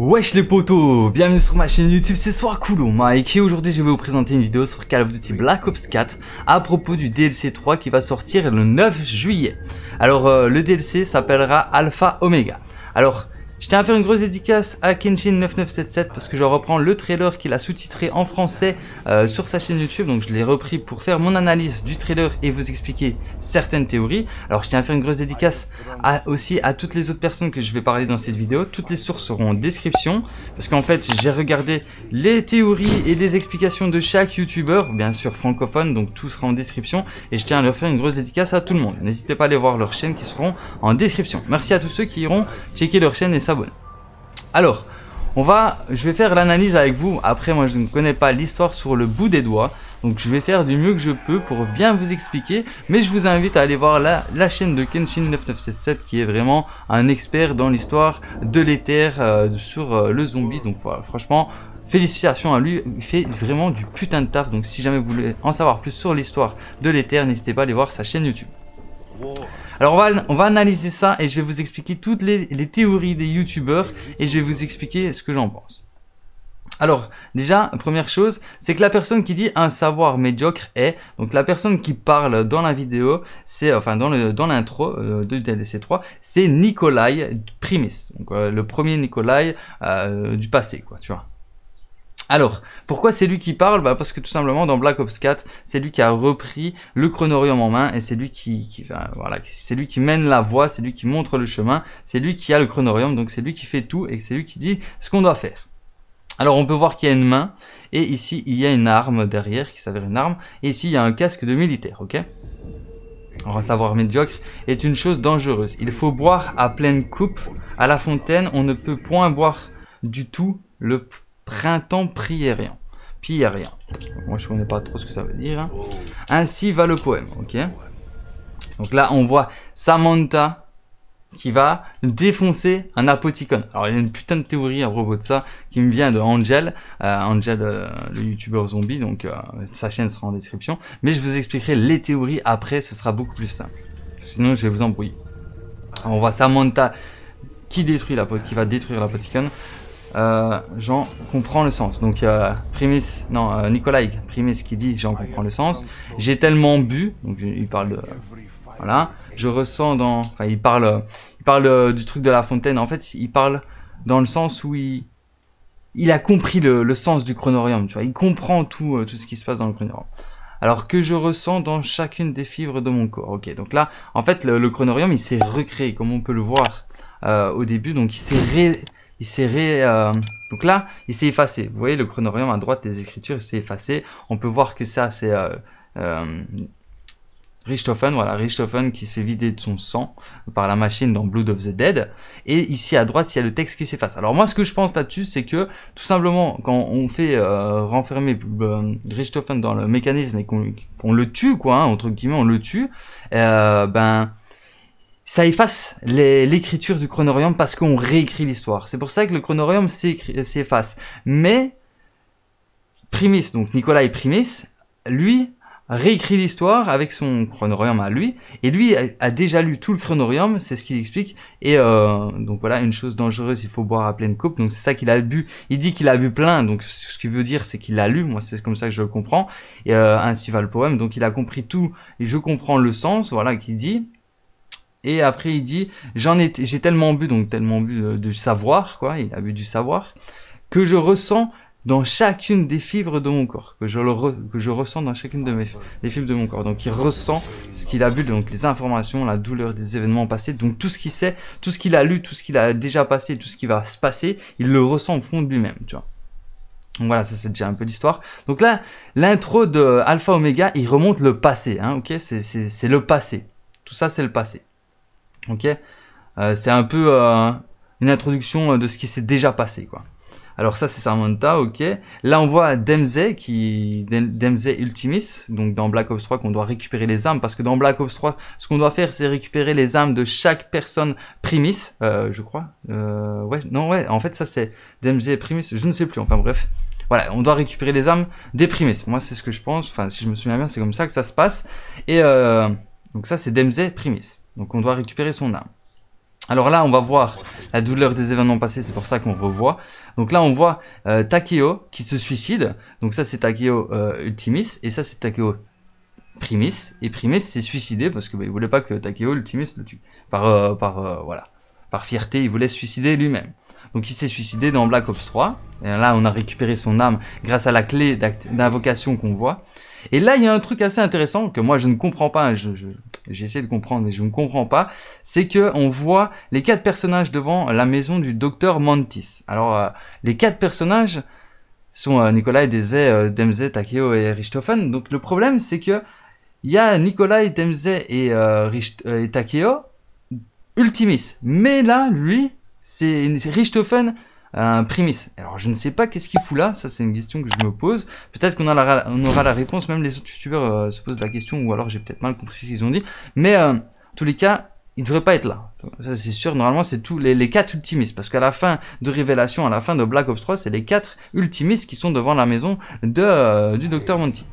Wesh les potos, bienvenue sur ma chaîne YouTube, c'est Soir Cool Mike et aujourd'hui je vais vous présenter une vidéo sur Call of Duty Black Ops 4 à propos du DLC 3 qui va sortir le 9 juillet. Alors euh, le DLC s'appellera Alpha Omega. Alors je tiens à faire une grosse dédicace à Kenshin9977 parce que je reprends le trailer qu'il a sous-titré en français euh, sur sa chaîne YouTube. Donc je l'ai repris pour faire mon analyse du trailer et vous expliquer certaines théories. Alors je tiens à faire une grosse dédicace aussi à toutes les autres personnes que je vais parler dans cette vidéo. Toutes les sources seront en description parce qu'en fait j'ai regardé les théories et les explications de chaque YouTuber, bien sûr francophone, donc tout sera en description. Et je tiens à leur faire une grosse dédicace à tout le monde. N'hésitez pas à aller voir leurs chaînes qui seront en description. Merci à tous ceux qui iront checker leur chaîne et alors, on va, je vais faire l'analyse avec vous. Après, moi, je ne connais pas l'histoire sur le bout des doigts. Donc, je vais faire du mieux que je peux pour bien vous expliquer. Mais je vous invite à aller voir la, chaîne de Kenshin9977 qui est vraiment un expert dans l'histoire de l'éther euh, sur euh, le zombie. Donc, voilà, franchement, Félicitations à lui, il fait vraiment du putain de taf. Donc si jamais vous voulez en savoir plus sur l'histoire de l'éther, n'hésitez pas à aller voir sa chaîne YouTube. Alors on va, on va analyser ça et je vais vous expliquer toutes les, théories des youtubeurs et je vais vous expliquer ce que j'en pense. Alors, déjà, première chose, c'est que la personne qui dit un savoir médiocre est, donc la personne qui parle dans la vidéo, c'est, enfin, dans le, dans l'intro euh, de DLC3, c'est Nikolai Primis. Donc, euh, le premier Nikolai euh, du passé, quoi, tu vois. Alors, pourquoi c'est lui qui parle bah Parce que tout simplement, dans Black Ops 4, c'est lui qui a repris le chronorium en main et c'est lui qui, voilà, c'est lui qui mène la voie, c'est lui qui montre le chemin, c'est lui qui a le chronorium, donc c'est lui qui fait tout et c'est lui qui dit ce qu'on doit faire. Alors on peut voir qu'il y a une main et ici il y a une arme derrière qui s'avère une arme et ici il y a un casque de militaire, ok va savoir médiocre est une chose dangereuse. Il faut boire à pleine coupe. À la fontaine, on ne peut point boire du tout le printemps priérien. rien. Moi, je connais pas trop ce que ça veut dire. Hein. Ainsi va le poème, ok Donc là, on voit Samantha qui va défoncer un apoticon. Alors, il y a une putain de théorie à propos de ça qui me vient de Angel, euh, Angel, euh, le youtubeur zombie, donc euh, sa chaîne sera en description. Mais je vous expliquerai les théories après, ce sera beaucoup plus simple. Sinon, je vais vous embrouiller. on voit Samantha qui détruit la qui va détruire l'apoticon euh, j'en comprends le sens. Donc euh, Primis, non, euh, Nikolai Primis qui dit j'en comprends le sens. J'ai tellement bu, donc il parle de voilà, je ressens dans, enfin il parle, il parle euh, du truc de la fontaine. En fait, il parle dans le sens où il, il a compris le, sens du chronorium. Tu vois, il comprend tout euh, tout ce qui se passe dans le chronorium. Alors que je ressens dans chacune des fibres de mon corps. Ok, donc là, en fait, le, le chronorium, il s'est recréé, comme on peut le voir euh, au début. Donc, il s'est ré il s'est euh, donc là, il s'est effacé. Vous voyez, le chronorium à droite des écritures s'est effacé. On peut voir que ça, c'est euh, euh, Richthofen, voilà, Richthofen qui se fait vider de son sang par la machine dans Blood of the Dead. Et ici à droite, il y a le texte qui s'efface. Alors moi, ce que je pense là-dessus, c'est que tout simplement, quand on fait euh, renfermer euh, Richthofen dans le mécanisme et qu'on le tue, quoi, hein, entre guillemets, on le tue, ben ça efface l'écriture du chronorium parce qu'on réécrit l'histoire. C'est pour ça que le chronorium s'efface. Mais Primis, donc Nicolas et Primis, lui réécrit l'histoire avec son chronorium à lui, et lui a, déjà lu tout le chronorium, c'est ce qu'il explique, et euh, donc voilà, une chose dangereuse, il faut boire à pleine coupe, donc c'est ça qu'il a bu, il dit qu'il a bu plein, donc ce qu'il veut dire c'est qu'il l'a lu, moi c'est comme ça que je le comprends, et euh, ainsi va le poème, donc il a compris tout, et je comprends le sens, voilà, qu'il dit, et après, il dit, j'en ai, j'ai tellement bu, donc tellement bu euh, de, savoir, quoi, il a bu du savoir, que je ressens dans chacune des fibres de mon corps, que je, le que je ressens dans chacune de mes des fibres de mon corps. Donc il ressent ce qu'il a bu, donc les informations, la douleur des événements passés, donc tout ce qu'il sait, tout ce qu'il a lu, tout ce qu'il a déjà passé, tout ce qui va se passer, il le ressent au fond de lui-même, tu vois. Donc voilà, ça c'est déjà un peu l'histoire. Donc là, l'intro de Alpha Omega, il remonte le passé, hein, ok, c'est le passé. Tout ça c'est le passé. Ok euh, C'est un peu euh, une introduction euh, de ce qui s'est déjà passé, quoi. Alors ça, c'est Samantha, ok. Là, on voit Demze, qui Demze Ultimis, donc dans Black Ops 3, qu'on doit récupérer les armes, parce que dans Black Ops 3, ce qu'on doit faire, c'est récupérer les armes de chaque personne primis, je crois. ouais, non, ouais, en fait, ça, c'est Demze primis, je ne sais plus, enfin bref. Voilà, on doit récupérer les armes des primis. Moi, c'est ce que je pense, enfin, si je me souviens bien, c'est comme ça que ça se passe. Et donc ça, c'est Demze primis. Donc on doit récupérer son âme. Alors là, on va voir la douleur des événements passés, c'est pour ça qu'on revoit. Donc là, on voit euh, Takeo qui se suicide. Donc ça, c'est Takeo euh, Ultimis, et ça, c'est Takeo Primis. Et Primis s'est suicidé parce qu'il bah, ne voulait pas que Takeo Ultimis le tue. Par, euh, par, voilà. par fierté, il voulait se suicider lui-même. Donc il s'est suicidé dans Black Ops 3. Et là, on a récupéré son âme grâce à la clé d'invocation qu'on voit. Et là, il y a un truc assez intéressant que moi, je ne comprends pas. Hein, je, j'essaie de comprendre, mais je ne comprends pas, c'est que on voit les quatre personnages devant la maison du docteur Mantis. Alors, euh, les quatre personnages sont euh, Nicolas, et Dezé, euh, Takeo et Richthofen. Donc, le problème, c'est que il y a Nicolas, et, Richt et Takeo, Ultimis. Mais là, lui, c'est Richthofen un Primis. Alors je ne sais pas qu'est-ce qu'il fout là, ça c'est une question que je me pose. Peut-être qu'on aura la réponse, même les autres youtubeurs euh, se posent la question, ou alors j'ai peut-être mal compris ce qu'ils ont dit. Mais euh, en tous les cas, il ne devrait pas être là. Ça c'est sûr, normalement c'est tous les, les, quatre ultimistes, parce qu'à la fin de Révélation, à la fin de Black Ops 3, c'est les quatre ultimistes qui sont devant la maison de, euh, du docteur Monty.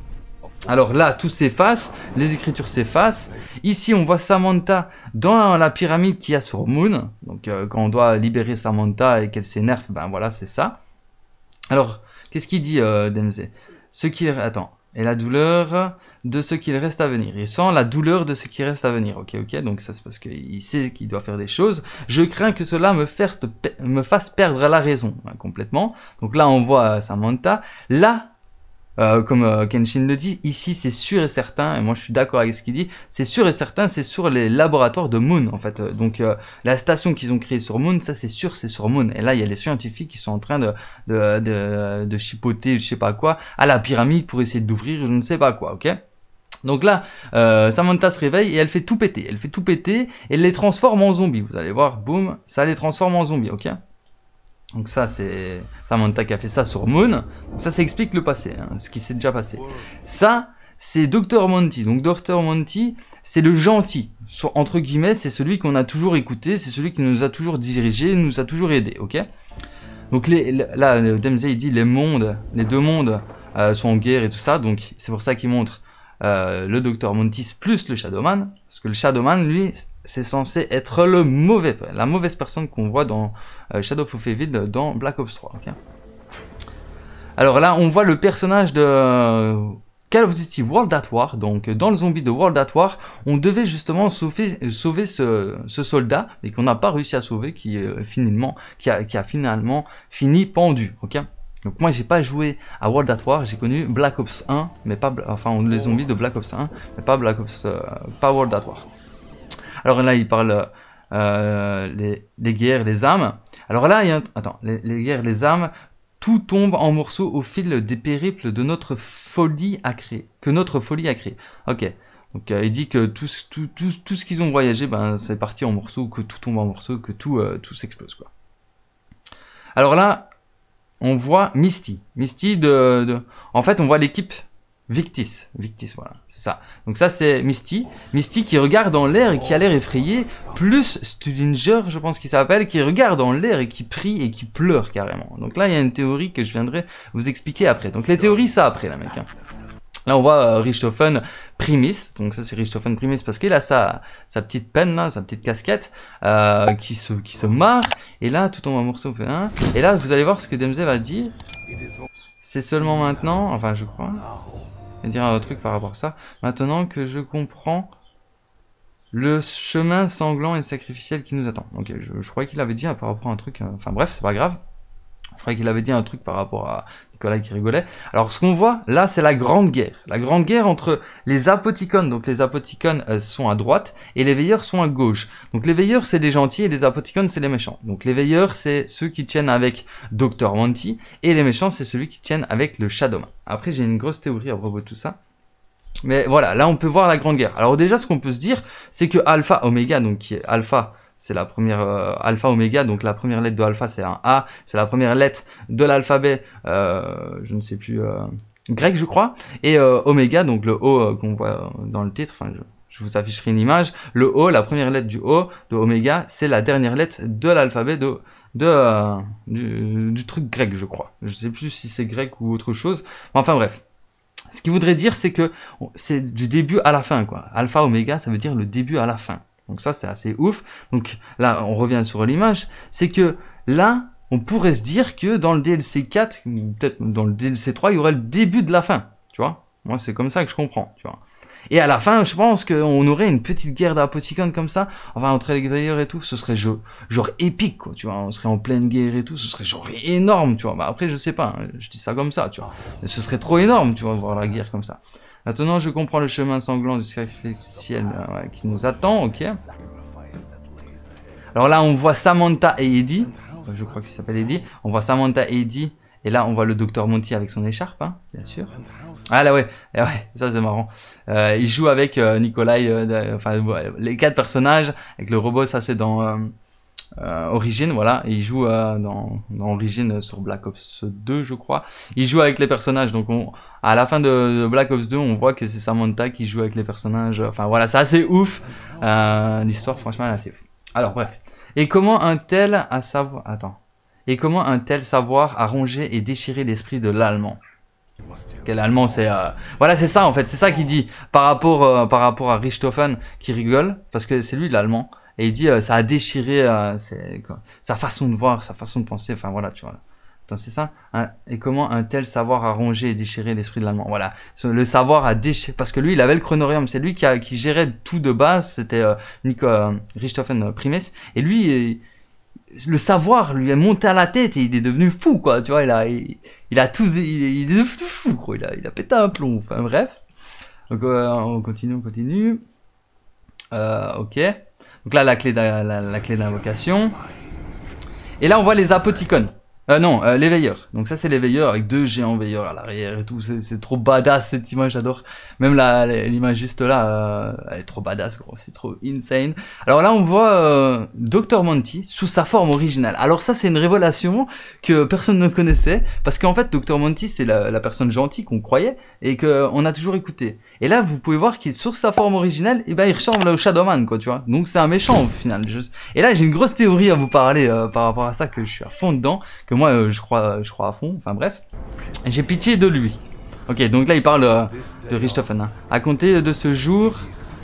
Alors là, tout s'efface, les écritures s'effacent. Ici, on voit Samantha dans la pyramide qu'il y a sur Moon. Donc, euh, quand on doit libérer Samantha et qu'elle s'énerve, ben voilà, c'est ça. Alors, qu'est-ce qu'il dit, euh, Ce qui... Attends. Et la douleur de ce qu'il reste à venir. Il sent la douleur de ce qui reste à venir. Ok, ok, donc ça c'est parce qu'il sait qu'il doit faire des choses. Je crains que cela me, fasse perdre la raison, hein, complètement. Donc là on voit euh, Samantha. Là, euh, comme euh, Kenshin le dit, ici c'est sûr et certain, et moi je suis d'accord avec ce qu'il dit, c'est sûr et certain, c'est sur les laboratoires de Moon en fait. Euh, donc euh, la station qu'ils ont créée sur Moon, ça c'est sûr, c'est sur Moon. Et là il y a les scientifiques qui sont en train de, de, de, chipoter, je sais pas quoi, à la pyramide pour essayer d'ouvrir, je ne sais pas quoi, ok donc là, Samantha se réveille et elle fait tout péter. Elle fait tout péter et elle les transforme en zombies. Vous allez voir, boum, ça les transforme en zombies, ok donc ça, c'est Samantha qui a fait ça sur Moon. ça, ça explique le passé, hein, ce qui s'est déjà passé. Ça, c'est Dr Monty. Donc Dr Monty, c'est le gentil. Entre guillemets, c'est celui qu'on a toujours écouté, c'est celui qui nous a toujours dirigé, nous a toujours aidé, ok Donc les, là, Demsey dit les mondes, les deux mondes euh, sont en guerre et tout ça, donc c'est pour ça qu'il montre euh, le docteur Monty plus le Shadowman, parce que le Shadowman, lui, c'est censé être le mauvais, la mauvaise personne qu'on voit dans euh, Shadow of Evil dans Black Ops 3. Alors là, on voit le personnage de euh, Call of Duty World at War. Donc, euh, dans le zombie de World at War, on devait justement sauver, ce, soldat, mais qu'on n'a pas réussi à sauver, qui, finalement, qui, a, finalement fini pendu. Ok donc moi j'ai pas joué à World at War, j'ai connu Black Ops 1, mais pas enfin les zombies de Black Ops 1, mais pas Black Ops pas World at War. Alors là, il parle des euh, les, guerres, les âmes. Alors là, il y a un... attends, les, guerres, les âmes, tout tombe en morceaux au fil des périples de notre folie à créer, que notre folie a créé. Ok. Donc euh, il dit que tout, ce qu'ils ont voyagé, ben c'est parti en morceaux, que tout tombe en morceaux, que tout, euh, tout s'explose quoi. Alors là, on voit Misty, Misty de... en fait on voit l'équipe Victis, Victis, voilà, c'est ça. Donc ça, c'est Misty. Misty qui regarde en l'air et qui a l'air effrayé, plus Studinger, je pense qu'il s'appelle, qui regarde en l'air et qui prie et qui pleure carrément. Donc là, il y a une théorie que je viendrai vous expliquer après. Donc les théories, ça après, là, mec. Hein. Là, on voit euh, Richthofen Primis. Donc ça, c'est Richthofen Primis parce qu'il a sa, sa petite peine, là, sa petite casquette euh, qui, se, qui se marre. Et là, tout tombe en morceaux. Hein. Et là, vous allez voir ce que Demze va dire. C'est seulement maintenant, enfin je crois, dire un truc par rapport à ça. Maintenant que je comprends le chemin sanglant et sacrificiel qui nous attend. Donc je, crois qu'il avait dit par rapport à un truc, euh, enfin bref, c'est pas grave. Je crois qu'il avait dit un truc par rapport à Nicolas qui rigolait. Alors ce qu'on voit là, c'est la grande guerre. La grande guerre entre les apoticones, donc les apoticones euh, sont à droite, et les veilleurs sont à gauche. Donc les veilleurs, c'est les gentils, et les apoticones, c'est les méchants. Donc les veilleurs, c'est ceux qui tiennent avec Dr. Monty, et les méchants, c'est celui qui tiennent avec le Shadowman. Après, j'ai une grosse théorie à propos de tout ça. Mais voilà, là on peut voir la grande guerre. Alors déjà, ce qu'on peut se dire, c'est que Alpha Omega, donc qui est Alpha c'est la première euh, alpha oméga, donc la première lettre de alpha c'est un A, c'est la première lettre de l'alphabet, euh, je ne sais plus, euh, grec je crois, et oméga, donc le O qu'on voit dans le titre, je, vous afficherai une image, le O, la première lettre du O de oméga, c'est la dernière lettre de l'alphabet de, de du, truc grec je crois, je ne sais plus si c'est grec ou autre chose, enfin bref. Ce qui voudrait dire, c'est que c'est du début à la fin, quoi. Alpha, oméga, ça veut dire le début à la fin. Donc ça, c'est assez ouf. Donc là, on revient sur l'image. C'est que là, on pourrait se dire que dans le DLC 4, peut-être dans le DLC 3, il y aurait le début de la fin. Tu vois Moi, c'est comme ça que je comprends. Tu vois et à la fin, je pense qu'on aurait une petite guerre d'Apoticon comme ça, enfin entre les guerriers et tout, ce serait genre épique, quoi, tu vois, on serait en pleine guerre et tout, ce serait genre énorme, tu vois, bah après je sais pas, hein, je dis ça comme ça, tu vois, ce serait trop énorme, tu vois, voir la guerre comme ça. Maintenant, je comprends le chemin sanglant du sacrificiel euh, qui nous attend, ok. Alors là, on voit Samantha et Eddie. Euh, je crois qu'il s'appelle Eddie. On voit Samantha et Eddie. Et là, on voit le docteur Monty avec son écharpe, hein, bien sûr. Ah là, ouais, eh ça c'est marrant. Euh, il joue avec Nikolai, enfin, les quatre personnages, avec le robot, ça c'est dans... Euh, origine, voilà, il joue euh, dans, dans, sur Black Ops 2, je crois. Il joue avec les personnages, donc à la fin de, Black Ops 2, on voit que c'est Samantha qui joue avec les personnages. Enfin voilà, c'est assez ouf. Euh, l'histoire, franchement, elle est assez ouf. Alors bref. Et comment un tel à savoir, attends. Et comment un tel savoir a rongé et déchiré l'esprit de l'allemand quel allemand c'est voilà c'est ça en fait c'est ça qu'il dit par rapport par rapport à Richthofen qui rigole parce que c'est lui l'allemand et il dit, euh, ça a déchiré euh, quoi, sa façon de voir, sa façon de penser. Enfin voilà, tu vois. C'est ça. Hein, et comment un tel savoir a rongé et déchiré l'esprit de l'allemand Voilà. Le savoir a déchiré. Parce que lui, il avait le chronorium. C'est lui qui, gérait tout de base. C'était euh, Nico euh, Richthofen Primes. Et lui, le savoir lui est monté à la tête et il est devenu fou, quoi. Tu vois, il a, il, a tout. Il, est devenu fou, quoi. Il a, il a pété un plomb. Enfin, bref. Donc, on continue, on continue. ok. Donc là, la clé d'invocation. Et là, on voit les apothicons. Euh, non, euh, les Donc ça c'est les veilleurs avec deux géants veilleurs à l'arrière et tout. C'est trop badass cette image, j'adore. Même l'image juste là, euh, elle est trop badass, gros. C'est trop insane. Alors là on voit euh, Dr Monty sous sa forme originale. Alors ça c'est une révélation que personne ne connaissait parce qu'en fait Dr Monty c'est la, personne gentille qu'on croyait et qu'on a toujours écouté. Et là vous pouvez voir qu'il sur sa forme originale, et ben il ressemble au Shadowman quoi, tu vois. Donc c'est un méchant au final. Et là j'ai une grosse théorie à vous parler euh, par rapport à ça que je suis à fond dedans. Que moi, euh, je crois, euh, je crois à fond. Enfin bref, j'ai pitié de lui. Ok, donc là, il parle euh, de Richthofen. Hein. À compter de ce jour,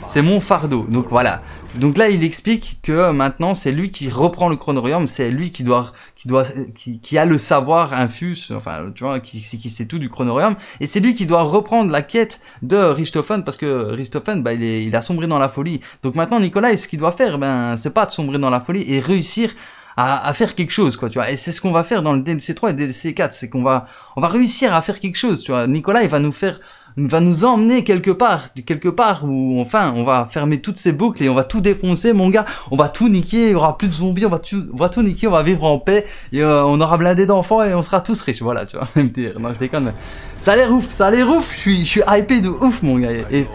c'est mon fardeau. Donc voilà. Donc là, il explique que maintenant, c'est lui qui reprend le chronorium, c'est lui qui doit, qui doit, qui, a le savoir infus, enfin, tu vois, qui, sait tout du chronorium, et c'est lui qui doit reprendre la quête de Richthofen parce que Richthofen, bah, il, est, il a sombré dans la folie. Donc maintenant, Nicolas, ce qu'il doit faire, ben, c'est pas de sombrer dans la folie et réussir à, faire quelque chose, quoi, tu vois. Et c'est ce qu'on va faire dans le DLC 3 et DLC 4, c'est qu'on va, on va réussir à faire quelque chose, tu vois. Nicolas, il va nous faire, va nous emmener quelque part, quelque part où, enfin, on va fermer toutes ces boucles et on va tout défoncer, mon gars. On va tout niquer, il y aura plus de zombies, on va tout, on va tout niquer, on va vivre en paix, et euh, on aura blindé d'enfants et on sera tous riches, voilà, tu vois. non, je déconne, mais ça a l'air ouf, ça a l'air ouf, je suis, je suis hypé de ouf, mon gars. Et,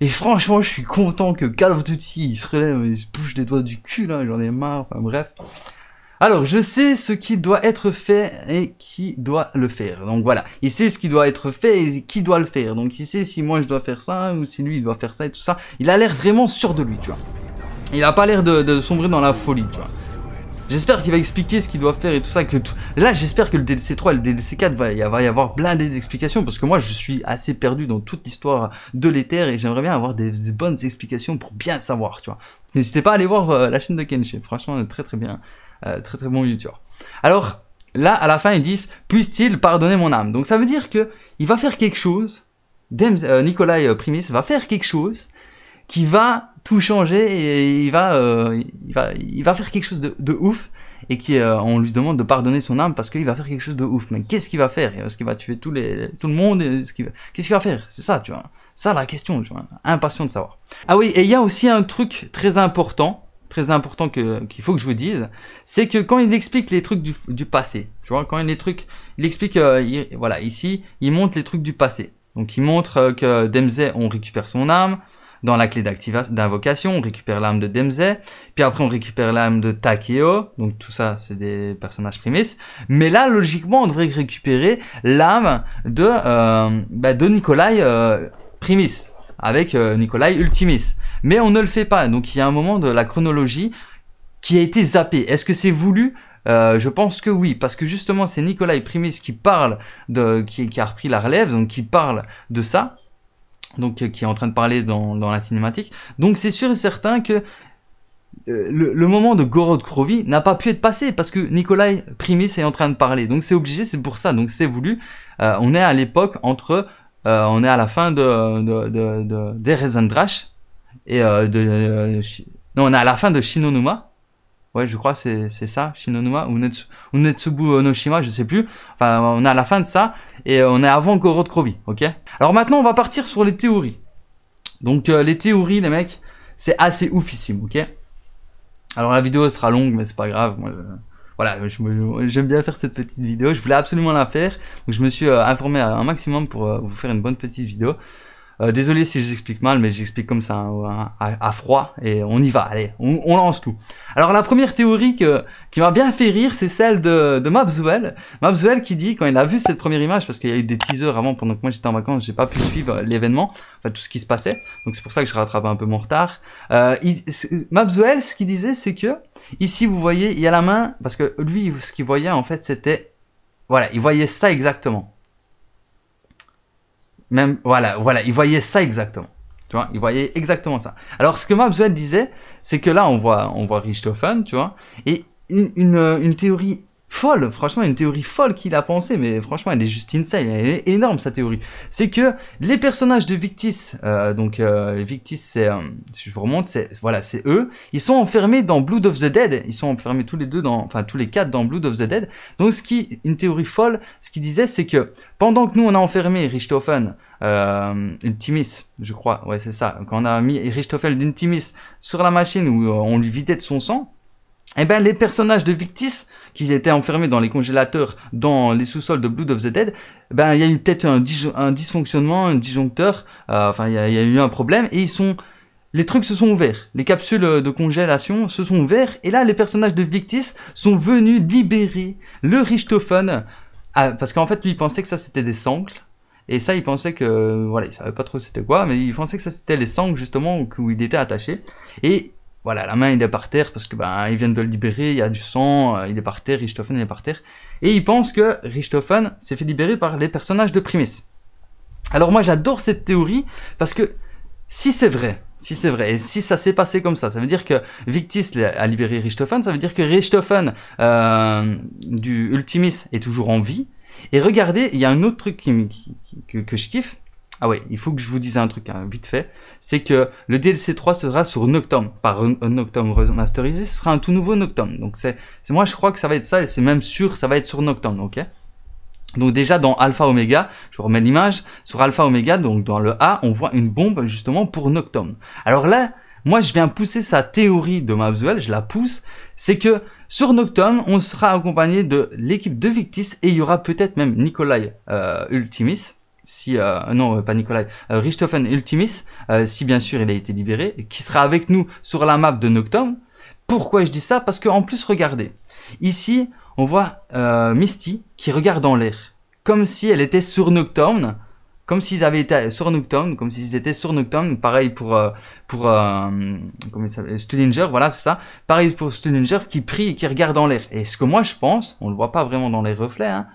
et franchement, je suis content que Call of il se relève, et se bouge les doigts du cul, j'en ai marre, enfin bref. Alors, je sais ce qui doit être fait et qui doit le faire. Donc voilà, il sait ce qui doit être fait et qui doit le faire. Donc il sait si moi je dois faire ça ou si lui il doit faire ça et tout ça. Il a l'air vraiment sûr de lui, tu vois. Il a pas l'air de sombrer dans la folie, tu vois. J'espère qu'il va expliquer ce qu'il doit faire et tout ça. Que tout... Là, j'espère que le DLC 3 et le DLC 4 va y avoir, plein d'explications parce que moi, je suis assez perdu dans toute l'histoire de l'éther et j'aimerais bien avoir des, bonnes explications pour bien savoir, tu vois. N'hésitez pas à aller voir euh, la chaîne de Kenshi. Franchement, très très bien. Euh, très très bon YouTube. Alors, là, à la fin, ils disent « Puisse-t-il pardonner mon âme ?» Donc, ça veut dire que il va faire quelque chose, Nicolas euh, Nikolai Primis va faire quelque chose qui va tout changer et il va, euh, il va, il va faire quelque chose de, de ouf et qui euh, on lui demande de pardonner son âme parce qu'il va faire quelque chose de ouf. Mais qu'est-ce qu'il va faire Est-ce qu'il va tuer tous les, tout le monde Qu'est-ce qu'il va... faire C'est ça, tu vois. Ça la question, tu vois. Impatient de savoir. Ah oui, et il y a aussi un truc très important très important que qu'il faut que je vous dise, c'est que quand il explique les trucs du, passé, tu vois, quand il les trucs, il explique, euh, voilà, ici, il montre les trucs du passé. Donc il montre que Demze, on récupère son âme, dans la clé d'invocation, on récupère l'âme de Demze, puis après on récupère l'âme de Takeo, donc tout ça c'est des personnages primis. Mais là, logiquement, on devrait récupérer l'âme de, euh, bah, Nikolai euh, Primis, avec euh, Nikolai Ultimis. Mais on ne le fait pas, donc il y a un moment de la chronologie qui a été zappé. Est-ce que c'est voulu je pense que oui, parce que justement c'est Nikolai Primis qui parle de, qui, qui, a repris la relève, donc qui parle de ça donc euh, qui est en train de parler dans, dans la cinématique. Donc c'est sûr et certain que euh, le, moment de Gorod Krovi n'a pas pu être passé parce que Nikolai Primis est en train de parler. Donc c'est obligé, c'est pour ça, donc c'est voulu. Euh, on est à l'époque entre, on est à la fin de, de, de, de, de et de, non, on est à la fin de Shinonuma Ouais, je crois c'est c'est ça, Shinonuma ou, Netsu, ou Netsubu Onoshima, je sais plus. Enfin, on est à la fin de ça et on est avant Goro de ok Alors maintenant, on va partir sur les théories. Donc euh, les théories, les mecs, c'est assez oufissime, ok Alors la vidéo sera longue, mais c'est pas grave. voilà, j'aime bien faire cette petite vidéo. Je voulais absolument la faire, donc je me suis euh, informé un maximum pour euh, vous faire une bonne petite vidéo. Euh, désolé si j'explique mal, mais j'explique comme ça hein, à, froid et on y va. Allez, on, lance tout. Alors la première théorie que, qui m'a bien fait rire, c'est celle de, de Mabzuel. qui dit quand il a vu cette première image, parce qu'il y a eu des teasers avant pendant que moi j'étais en vacances, j'ai pas pu suivre euh, l'événement, enfin tout ce qui se passait. Donc c'est pour ça que je rattrape un peu mon retard. Euh, ce qu'il disait, c'est que ici vous voyez, il y a la main, parce que lui, ce qu'il voyait en fait, c'était voilà, il voyait ça exactement. Même, voilà, voilà, il voyait ça exactement. Tu vois, il voyait exactement ça. Alors, ce que Mabswell disait, c'est que là, on voit, on voit Richthofen, tu vois, et une théorie folle. Franchement, une théorie folle qu'il a pensée, mais franchement, elle est juste insane. Elle est énorme sa théorie. C'est que les personnages de Victis, euh, donc euh, Victis, c'est, euh, si je vous remonte, c'est voilà, c'est eux. Ils sont enfermés dans Blood of the Dead. Ils sont enfermés tous les deux dans, enfin tous les quatre dans Blood of the Dead. Donc, ce qui, une théorie folle, ce qu'il disait, c'est que pendant que nous on a enfermé Richthofen, Ultimis, je crois, ouais c'est ça, quand on a mis Richthofen Ultimis sur la machine où on lui vidait de son sang eh ben, les personnages de Victis, qui étaient enfermés dans les congélateurs, dans les sous-sols de Blood of the Dead, eh ben, il y a eu peut-être un, dysfonctionnement, un disjoncteur, euh, enfin, il y, a eu un problème, et ils sont, les trucs se sont ouverts. Les capsules de congélation se sont ouvertes, et là, les personnages de Victis sont venus libérer le Richtofen, ah, parce qu'en fait, lui, il pensait que ça, c'était des sangles, et ça, il pensait que, voilà, il savait pas trop c'était quoi, mais il pensait que ça, c'était les sangles, justement, où il était attaché, et voilà, la main, il est par terre parce que ben, ils viennent de le libérer, il y a du sang, euh, il est par terre, Richtofen est par terre. Et il pense que Richtofen s'est fait libérer par les personnages de Primis. Alors moi, j'adore cette théorie parce que si c'est vrai, si c'est vrai, et si ça s'est passé comme ça, ça veut dire que Victis a libéré Richtofen, ça veut dire que Richtofen euh, du Ultimis est toujours en vie. Et regardez, il y a un autre truc que je kiffe, ah ouais, il faut que je vous dise un truc hein, vite fait, c'est que le DLC 3 sera sur Nocturne, par Nocturne remasterisé, ce sera un tout nouveau Nocturne. Donc c'est moi je crois que ça va être ça et c'est même sûr ça va être sur Nocturne, OK donc déjà dans Alpha Omega, je vous remets l'image, sur Alpha Omega, donc dans le A, on voit une bombe justement pour Nocturne. Alors là, moi je viens pousser sa théorie de Mapswell, je la pousse, c'est que sur Nocturne, on sera accompagné de l'équipe de Victis et il y aura peut-être même Nikolai euh, Ultimis, si euh, non euh, pas Nikolai euh, Richthofen Ultimis euh, si bien sûr il a été libéré qui sera avec nous sur la map de Nocturne pourquoi je dis ça parce que en plus regardez ici on voit Misty qui regarde en l'air comme si elle était sur Nocturne comme s'ils avaient été sur Nocturne, comme s'ils étaient sur Nocturne, pareil pour pour comment il Stullinger, voilà c'est ça, pareil pour Stullinger qui prie et qui regarde en l'air. Et ce que moi je pense, on le voit pas vraiment dans les reflets, hein,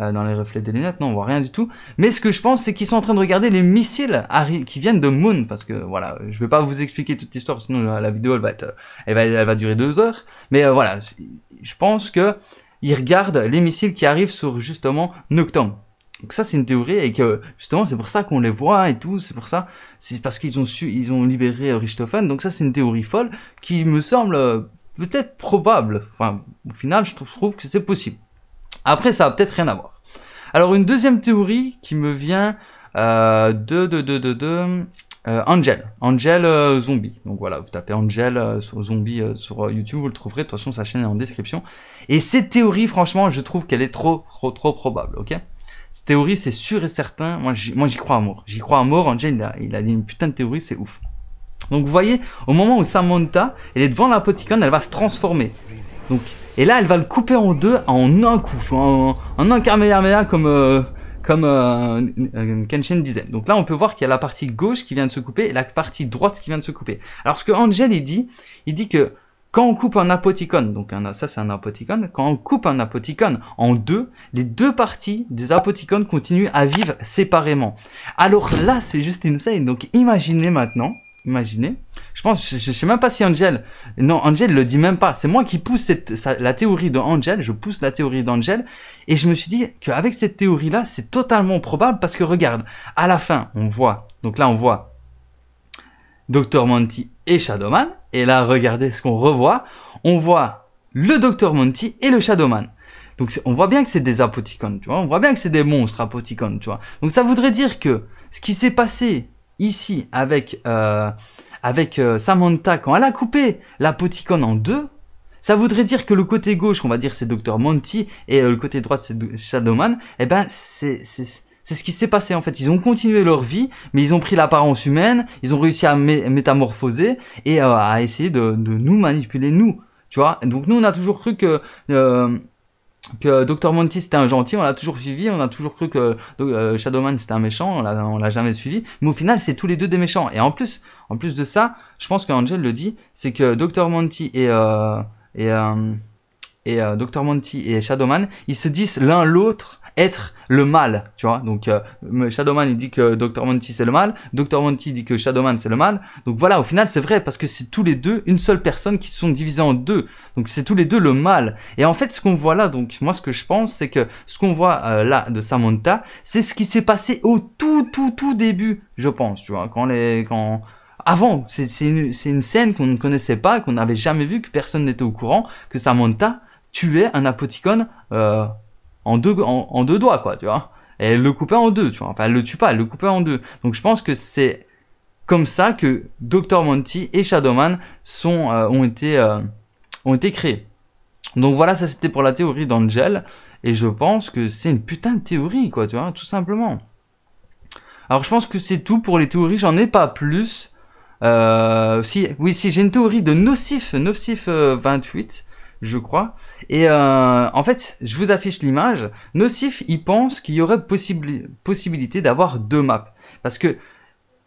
euh, dans les reflets des lunettes, non, on voit rien du tout. Mais ce que je pense, c'est qu'ils sont en train de regarder les missiles qui viennent de Moon, parce que voilà, je vais pas vous expliquer toute l'histoire, sinon euh, la, vidéo elle va être, euh, elle va, elle va durer deux heures. Mais voilà, je pense que ils regardent les missiles qui arrivent sur justement Nocturne. Donc ça c'est une théorie et que justement c'est pour ça qu'on les voit et tout, c'est pour ça, c'est parce qu'ils ont su, ils ont libéré Richthofen. Donc ça c'est une théorie folle qui me semble peut-être probable. Enfin au final je trouve que c'est possible. Après, ça a peut-être rien à voir. Alors, une deuxième théorie qui me vient euh, de, de, de, de, de euh, Angel, Angel euh, Zombie. Donc voilà, vous tapez Angel euh, Zombie sur YouTube, vous le trouverez. De toute façon, sa chaîne est en description. Et cette théorie, franchement, je trouve qu'elle est trop, trop, trop probable, ok Cette théorie, c'est sûr et certain. Moi, j'y crois à mort. J'y crois à mort. Angel, il a, il a une putain de théorie, c'est ouf. Donc vous voyez, au moment où Samantha, elle est devant l'apothicaine, elle va se transformer et là, elle va le couper en deux en un coup, en, un Kamehameha comme, euh, comme euh, euh, Kenshin disait. Donc là, on peut voir qu'il y a la partie gauche qui vient de se couper et la partie droite qui vient de se couper. Alors, ce que Angel, dit, il dit que quand on coupe un apoticone, donc ça c'est un apoticone, quand on coupe un apoticone en deux, les deux parties des apoticones continuent à vivre séparément. Alors là, c'est juste insane. Donc imaginez maintenant, Imaginez. Je pense, je, sais même pas si Angel. Non, Angel le dit même pas. C'est moi qui pousse la théorie de Angel. Je pousse la théorie d'Angel. Et je me suis dit qu'avec cette théorie-là, c'est totalement probable parce que regarde, à la fin, on voit. Donc là, on voit Dr. Monty et Shadowman. Et là, regardez ce qu'on revoit. On voit le Dr. Monty et le Shadowman. Donc on voit bien que c'est des apoticons, tu vois. On voit bien que c'est des monstres apoticones, tu vois. Donc ça voudrait dire que ce qui s'est passé ici avec, euh, avec euh, Samantha, quand elle a coupé la Poticon en deux, ça voudrait dire que le côté gauche, on va dire, c'est Dr. Monty, et euh, le côté droit, c'est Shadowman, eh ben, c'est... C'est ce qui s'est passé en fait. Ils ont continué leur vie, mais ils ont pris l'apparence humaine, ils ont réussi à métamorphoser et euh, à essayer de, de, nous manipuler, nous. Tu vois Donc nous, on a toujours cru que que Dr Monty c'était un gentil, on l'a toujours suivi, on a toujours cru que euh, Shadowman c'était un méchant, on l'a jamais suivi, mais au final c'est tous les deux des méchants. Et en plus, en plus de ça, je pense que le dit, c'est que Dr Monty et euh, et, euh, et Dr Monty et Shadowman, ils se disent l'un l'autre être le mal, tu vois. Donc euh, Shadowman il dit que Dr Monty c'est le mal, Dr Monty dit que Shadowman c'est le mal. Donc voilà, au final c'est vrai parce que c'est tous les deux une seule personne qui se sont divisés en deux. Donc c'est tous les deux le mal. Et en fait ce qu'on voit là, donc moi ce que je pense c'est que ce qu'on voit euh, là de Samantha, c'est ce qui s'est passé au tout tout tout début, je pense, tu vois, quand les quand avant, c'est une, une scène qu'on ne connaissait pas, qu'on n'avait jamais vue, que personne n'était au courant, que Samantha tuait un apoticone euh, en deux, en, deux doigts, quoi, tu vois. Et elle le coupait en deux, tu vois. Enfin, le tue pas, elle le coupait en deux. Donc je pense que c'est comme ça que Dr. Monty et Shadowman sont, euh, ont, été, euh, ont été créés. Donc voilà, ça c'était pour la théorie d'Angel. Et je pense que c'est une putain de théorie, quoi, tu vois, tout simplement. Alors je pense que c'est tout pour les théories, j'en ai pas plus. Euh, si, oui, si j'ai une théorie de nocif, nocif 28, je crois. Et euh, en fait, je vous affiche l'image. Nocif, il pense qu'il y aurait possibilité d'avoir deux maps. Parce que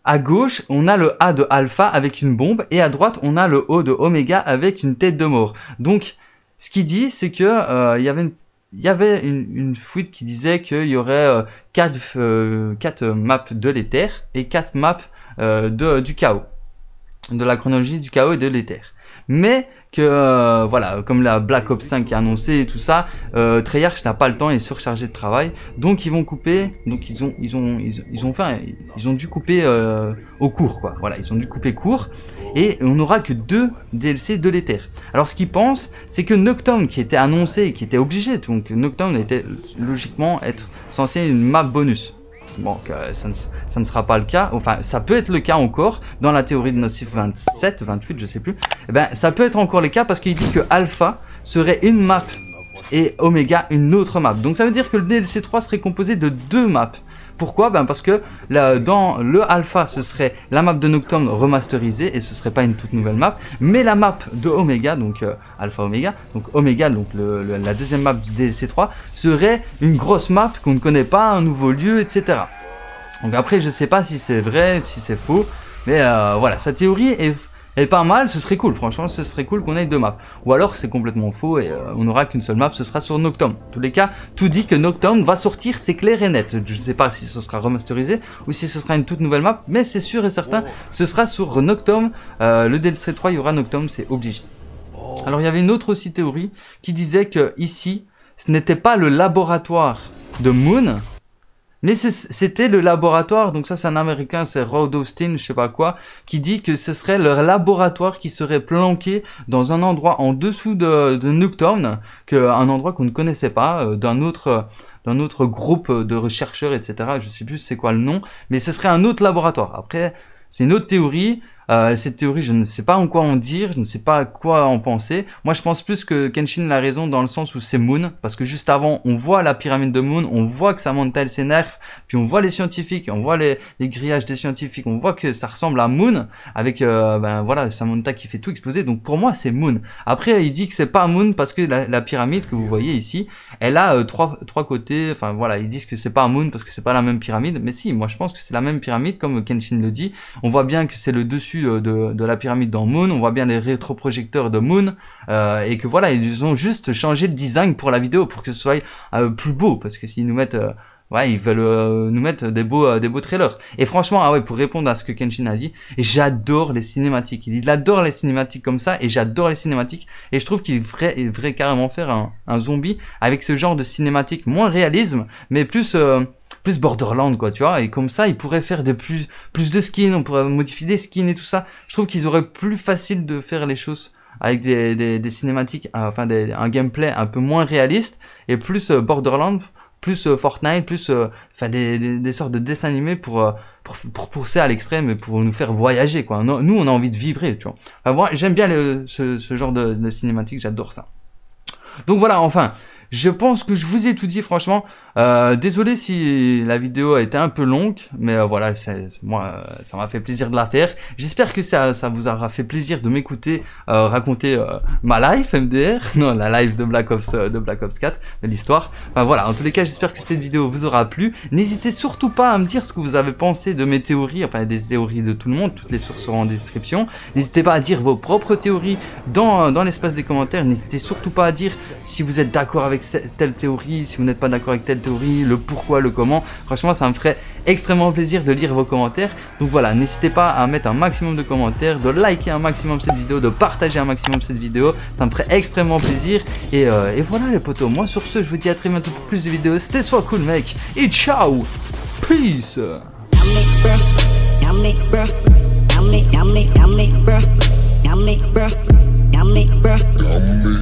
à gauche, on a le A de alpha avec une bombe, et à droite, on a le O de Omega avec une tête de mort. Donc, ce qu'il dit, c'est que euh, il y avait une fuite qui disait qu'il y aurait 4 euh, quatre, maps de l'éther et quatre maps de, du chaos de la chronologie du chaos et de l'éther. Mais que euh, voilà, comme la Black Ops 5 est annoncée et tout ça, euh, Treyarch n'a pas le temps et est surchargé de travail, donc ils vont couper, donc ils ont ils ont ils, ont, ils ont ils ont dû couper euh, au cours quoi. Voilà, ils ont dû couper court et on n'aura que deux DLC de l'éther. Alors ce qu'ils pensent, c'est que Nocturne qui était annoncé, qui était obligé, donc Nocturne était logiquement être censé une map bonus bon, ça, ne, sera pas le cas, enfin ça peut être le cas encore, dans la théorie de nocif 27, 28, je sais plus, Et eh ben, ça peut être encore le cas parce qu'il dit que alpha serait une map et Omega une autre map. Donc ça veut dire que le DLC 3 serait composé de deux maps. Pourquoi ben Parce que dans le alpha, ce serait la map de Nocturne remasterisée et ce serait pas une toute nouvelle map, mais la map de Omega, donc euh, alpha Omega, donc Omega, donc la deuxième map du DLC 3, serait une grosse map qu'on ne connaît pas, un nouveau lieu, etc. Donc après, je ne sais pas si c'est vrai, si c'est faux, mais euh, voilà, sa théorie est et pas mal, ce serait cool, franchement, ce serait cool qu'on ait deux maps. Ou alors c'est complètement faux et euh, on aura qu'une seule map, ce sera sur Noctum. tous les cas, tout dit que Noctum va sortir, c'est clair et net. Je ne sais pas si ce sera remasterisé ou si ce sera une toute nouvelle map, mais c'est sûr et certain, oh. ce sera sur Noctum. Euh, le DLC 3, il y aura Noctum, c'est obligé. Oh. Alors il y avait une autre aussi théorie qui disait que ici, ce n'était pas le laboratoire de Moon, mais c'était le laboratoire, donc ça c'est un américain, c'est Rod Austin, je sais pas quoi, qui dit que ce serait leur laboratoire qui serait planqué dans un endroit en dessous de, de Nuketown, un endroit qu'on ne connaissait pas, euh, d'un autre... Euh, d'un autre groupe de chercheurs, etc. Je sais plus c'est quoi le nom, mais ce serait un autre laboratoire. Après, c'est une autre théorie. Euh, cette théorie, je ne sais pas en quoi en dire, je ne sais pas à quoi en penser. Moi, je pense plus que Kenshin a raison dans le sens où c'est Moon, parce que juste avant, on voit la pyramide de Moon, on voit que sa elle s'énerve, puis on voit les scientifiques, on voit les, les, grillages des scientifiques, on voit que ça ressemble à Moon, avec euh, ben voilà sa qui fait tout exploser. Donc pour moi, c'est Moon. Après, il dit que c'est pas Moon parce que la, la, pyramide que vous voyez ici, elle a euh, trois trois côtés. Enfin voilà, ils disent que c'est pas Moon parce que c'est pas la même pyramide, mais si, moi je pense que c'est la même pyramide comme Kenshin le dit. On voit bien que c'est le dessus euh, de, la pyramide dans Moon, on voit bien les rétroprojecteurs de Moon, euh, et que voilà, ils ont juste changé le design pour la vidéo pour que ce soit euh, plus beau, parce que s'ils nous mettent... Ouais, ils veulent nous mettre des beaux, des beaux trailers. Et franchement, ah ouais, pour répondre à ce que Kenshin a dit, j'adore les cinématiques. Il adore les cinématiques comme ça, et j'adore les cinématiques. Et je trouve qu'il devrait, carrément faire un, un zombie avec ce genre de cinématique moins réalisme, mais plus plus Borderlands quoi, tu vois. Et comme ça, ils pourraient faire des plus plus de skins, on pourrait modifier des skins et tout ça. Je trouve qu'ils auraient plus facile de faire les choses avec des, des, cinématiques, euh, enfin un gameplay un peu moins réaliste et plus euh, Borderlands Borderland, plus euh, Fortnite, plus enfin des, des, sortes de dessins animés pour, pour, pousser à l'extrême et pour nous faire voyager quoi. Nous on a envie de vibrer, tu vois. Enfin, moi j'aime bien ce, ce, genre de, de cinématique, j'adore ça. Donc voilà, enfin, je pense que je vous ai tout dit franchement. Euh, désolé si la vidéo a été un peu longue, mais euh, voilà, moi, euh, ça m'a fait plaisir de la faire. J'espère que ça, vous aura fait plaisir de m'écouter euh, raconter ma life MDR, non, la life de Black Ops, de Black Ops 4, de l'histoire. Enfin voilà, en tous les cas, j'espère que cette vidéo vous aura plu. N'hésitez surtout pas à me dire ce que vous avez pensé de mes théories, enfin des théories de tout le monde, toutes les sources seront en description. N'hésitez pas à dire vos propres théories dans, dans l'espace des commentaires. N'hésitez surtout pas à dire si vous êtes d'accord avec telle théorie, si vous n'êtes pas d'accord avec telle le pourquoi, le comment. Franchement, ça me ferait extrêmement plaisir de lire vos commentaires. Donc voilà, n'hésitez pas à mettre un maximum de commentaires, de liker un maximum cette vidéo, de partager un maximum cette vidéo. Ça me ferait extrêmement plaisir. Et, voilà les potos, moi sur ce, je vous dis à très bientôt pour plus de vidéos. C'était soit cool mec. Et ciao Peace